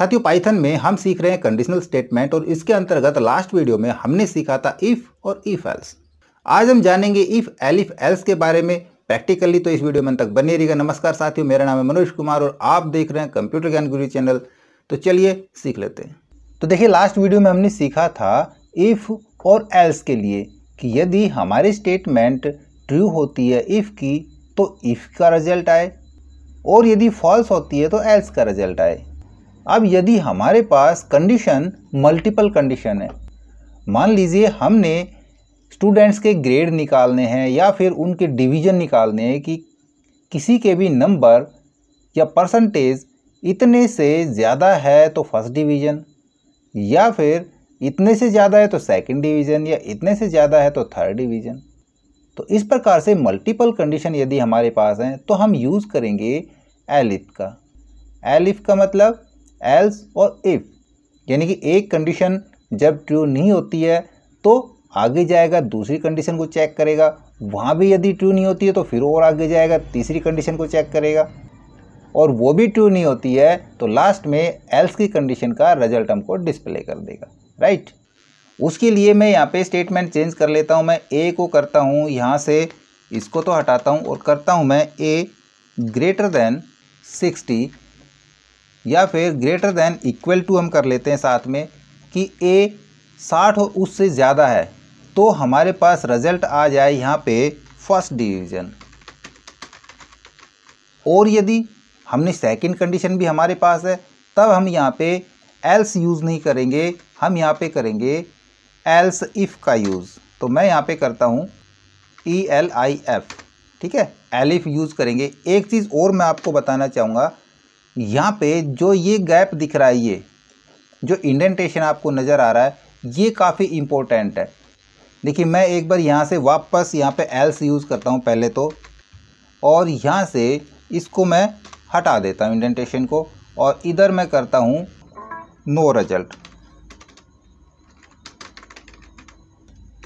साथियों पाइथन में हम सीख रहे हैं कंडीशनल स्टेटमेंट और इसके अंतर्गत लास्ट वीडियो में हमने सीखा था इफ़ और इफ़ एल्स आज हम जानेंगे इफ़ एल इफ़ एल्स के बारे में प्रैक्टिकली तो इस वीडियो में तक बने रहिएगा नमस्कार साथियों मेरा नाम है मनोज कुमार और आप देख रहे हैं कंप्यूटर ज्ञान गुरु चैनल तो चलिए सीख लेते हैं तो देखिए लास्ट वीडियो में हमने सीखा था इफ़ और एल्स के लिए कि यदि हमारी स्टेटमेंट ट्रू होती है इफ़ की तो इफ़ का रिजल्ट आए और यदि फॉल्स होती है तो एल्स का रिजल्ट आए अब यदि हमारे पास कंडीशन मल्टीपल कंडीशन है मान लीजिए हमने स्टूडेंट्स के ग्रेड निकालने हैं या फिर उनके डिवीजन निकालने हैं कि किसी के भी नंबर या परसेंटेज इतने से ज़्यादा है तो फर्स्ट डिवीज़न या फिर इतने से ज़्यादा है तो सेकंड डिवीज़न या इतने से ज़्यादा है तो थर्ड डिवीज़न तो इस प्रकार से मल्टीपल कंडीशन यदि हमारे पास हैं तो हम यूज़ करेंगे एलिफ का एलिफ का मतलब एल्स और इफ़ यानी कि एक कंडीशन जब ट्रू नहीं होती है तो आगे जाएगा दूसरी कंडीशन को चेक करेगा वहाँ भी यदि ट्रू नहीं होती है तो फिर और आगे जाएगा तीसरी कंडीशन को चेक करेगा और वो भी ट्रू नहीं होती है तो लास्ट में एल्स की कंडीशन का रिजल्ट हमको डिस्प्ले कर देगा राइट उसके लिए मैं यहाँ पे स्टेटमेंट चेंज कर लेता हूँ मैं ए को करता हूँ यहाँ से इसको तो हटाता हूँ और करता हूँ मैं ए ग्रेटर देन सिक्सटी या फिर ग्रेटर देन इक्वल टू हम कर लेते हैं साथ में कि ए साठ उससे ज़्यादा है तो हमारे पास रिजल्ट आ जाए यहाँ पे फर्स्ट डिवीज़न और यदि हमने सेकंड कंडीशन भी हमारे पास है तब हम यहाँ पे एल्स यूज़ नहीं करेंगे हम यहाँ पे करेंगे एल्स इफ़ का यूज़ तो मैं यहाँ पे करता हूँ ई एल आई एफ़ ठीक है एलिफ यूज़ करेंगे एक चीज़ और मैं आपको बताना चाहूँगा यहाँ पे जो ये गैप दिख रहा है ये जो इंडेंटेशन आपको नज़र आ रहा है ये काफ़ी इम्पोर्टेंट है देखिए मैं एक बार यहाँ से वापस यहाँ पे एल्स यूज़ करता हूँ पहले तो और यहाँ से इसको मैं हटा देता हूँ इंडेंटेशन को और इधर मैं करता हूँ नो रिजल्ट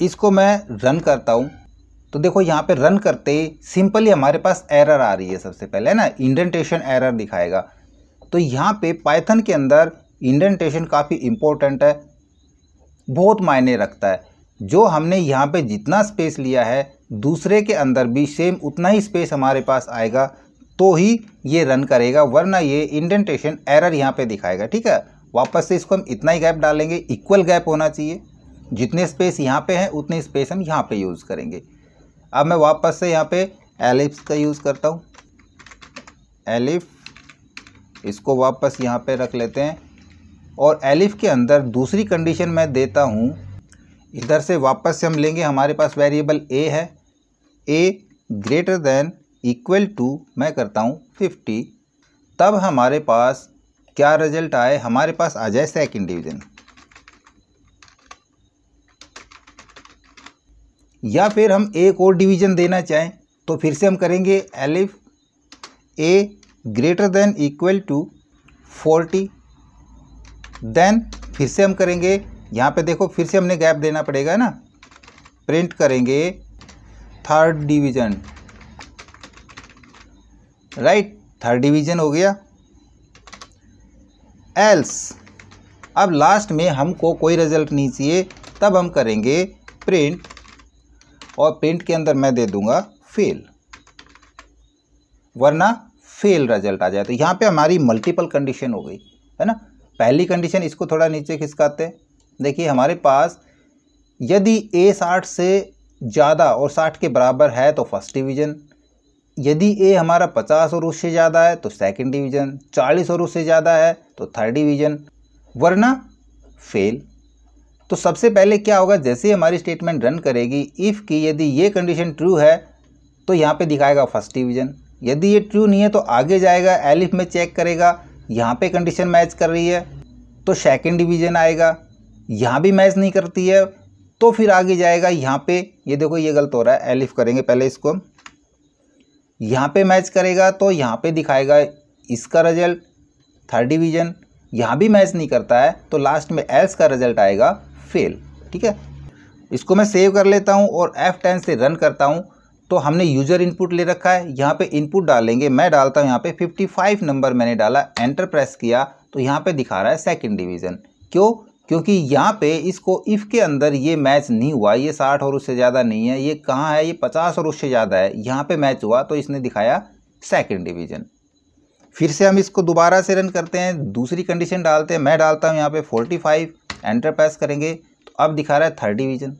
इसको मैं रन करता हूँ तो देखो यहाँ पे रन करते सिंपली हमारे पास एरर आ रही है सबसे पहले है ना इंडेंटेशन एरर दिखाएगा तो यहाँ पे पाइथन के अंदर इंडेंटेशन काफ़ी इम्पोर्टेंट है बहुत मायने रखता है जो हमने यहाँ पे जितना स्पेस लिया है दूसरे के अंदर भी सेम उतना ही स्पेस हमारे पास आएगा तो ही ये रन करेगा वरना ये इंडेंटेशन एरर यहाँ पे दिखाएगा ठीक है वापस से इसको हम इतना ही गैप डालेंगे इक्वल गैप होना चाहिए जितने स्पेस यहाँ पे हैं उतने स्पेस हम यहाँ पे यूज़ करेंगे अब मैं वापस से यहाँ पे एलिप्स का यूज़ करता हूँ एलिफ इसको वापस यहाँ पे रख लेते हैं और एलिफ के अंदर दूसरी कंडीशन मैं देता हूँ इधर से वापस से हम लेंगे हमारे पास वेरिएबल ए है A greater than equal to मैं करता हूँ फिफ्टी तब हमारे पास क्या रिजल्ट आए हमारे पास आ जाए सेकेंड डिवीज़न या फिर हम एक और डिवीज़न देना चाहें तो फिर से हम करेंगे elif A greater than equal to forty then फिर से हम करेंगे यहाँ पे देखो फिर से हमने गैप देना पड़ेगा ना प्रिंट करेंगे third division right third division हो गया एल्स अब लास्ट में हमको कोई रिजल्ट नहीं चाहिए तब हम करेंगे प्रिंट और प्रिंट के अंदर मैं दे दूंगा फेल वरना फेल रिजल्ट आ जाए तो यहाँ पे हमारी मल्टीपल कंडीशन हो गई है ना पहली कंडीशन इसको थोड़ा नीचे खिसकाते हैं देखिए हमारे पास यदि ए साठ से ज़्यादा और साठ के बराबर है तो फर्स्ट डिवीज़न यदि ए हमारा पचास और उससे ज़्यादा है तो सेकंड डिवीज़न चालीस और उससे ज़्यादा है तो थर्ड डिवीज़न वरना फेल तो सबसे पहले क्या होगा जैसे ही हमारी स्टेटमेंट रन करेगी इफ़ की यदि ये कंडीशन ट्रू है तो यहाँ पे दिखाएगा फर्स्ट डिवीज़न यदि ये ट्रू नहीं है तो आगे जाएगा एलिफ में चेक करेगा यहाँ पे कंडीशन मैच कर रही है तो सेकंड डिवीजन आएगा यहाँ भी मैच नहीं करती है तो फिर आगे जाएगा यहाँ पे ये देखो ये गलत हो रहा है एलिफ करेंगे पहले इसको हम यहाँ पे मैच करेगा तो यहाँ पे दिखाएगा इसका रिजल्ट थर्ड डिवीजन यहाँ भी मैच नहीं करता है तो लास्ट में एल्स का रिजल्ट आएगा फेल ठीक है इसको मैं सेव कर लेता हूँ और F10 से रन करता हूँ तो हमने यूजर इनपुट ले रखा है यहाँ पे इनपुट डालेंगे मैं डालता हूँ यहाँ पे 55 नंबर मैंने डाला एंटर प्रेस किया तो यहाँ पे दिखा रहा है सेकंड डिवीज़न क्यों क्योंकि यहाँ पे इसको इफ़ के अंदर ये मैच नहीं हुआ ये साठ और उससे ज़्यादा नहीं है ये कहाँ है ये पचास और उससे ज़्यादा है यहाँ पर मैच हुआ तो इसने दिखाया सेकेंड डिवीज़न फिर से हम इसको दोबारा से रन करते हैं दूसरी कंडीशन डालते हैं मैं डालता हूँ यहाँ फोर्टी फाइव एंटर प्रेस करेंगे तो अब दिखा रहा है थर्ड डिवीज़न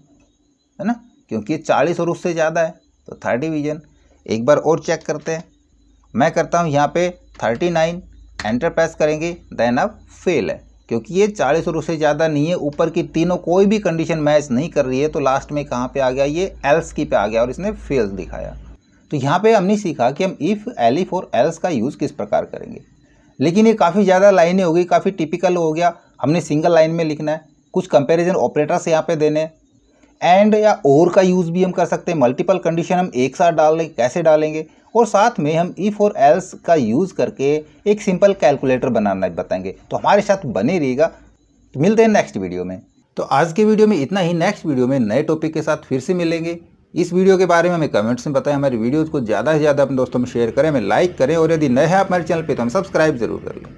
है ना क्योंकि चालीस और उससे ज़्यादा है तो थर्ड डिवीजन एक बार और चेक करते हैं मैं करता हूँ यहाँ पे थर्टी नाइन एंटर प्रेस करेंगे देन अब फेल है क्योंकि ये चालीस और उससे ज़्यादा नहीं है ऊपर की तीनों कोई भी कंडीशन मैच नहीं कर रही है तो लास्ट में कहाँ पे आ गया ये एल्स की पे आ गया और इसने फेल दिखाया तो यहाँ पे हमने सीखा कि हम इफ़ एलिफ और एल्स का यूज़ किस प्रकार करेंगे लेकिन ये काफ़ी ज़्यादा लाइनें हो गई काफ़ी टिपिकल हो गया हमने सिंगल लाइन में लिखना है कुछ कंपेरिजन ऑपरेटर से यहाँ पर देने एंड या और का यूज़ भी हम कर सकते हैं मल्टीपल कंडीशन हम एक साथ डाल लें कैसे डालेंगे और साथ में हम ई फोर एल्स का यूज़ करके एक सिंपल कैलकुलेटर बनाना बताएंगे तो हमारे साथ बने रहिएगा तो मिलते हैं नेक्स्ट वीडियो में तो आज के वीडियो में इतना ही नेक्स्ट वीडियो में नए टॉपिक के साथ फिर से मिलेंगे इस वीडियो के बारे में हमें कमेंट्स में बताएं हमारी वीडियोज़ को ज़्यादा से ज़्यादा अपने दोस्तों में शेयर करें हमें लाइक करें और यदि नए हैं आप हमारे चैनल पर तो हम सब्सक्राइब जरूर कर लें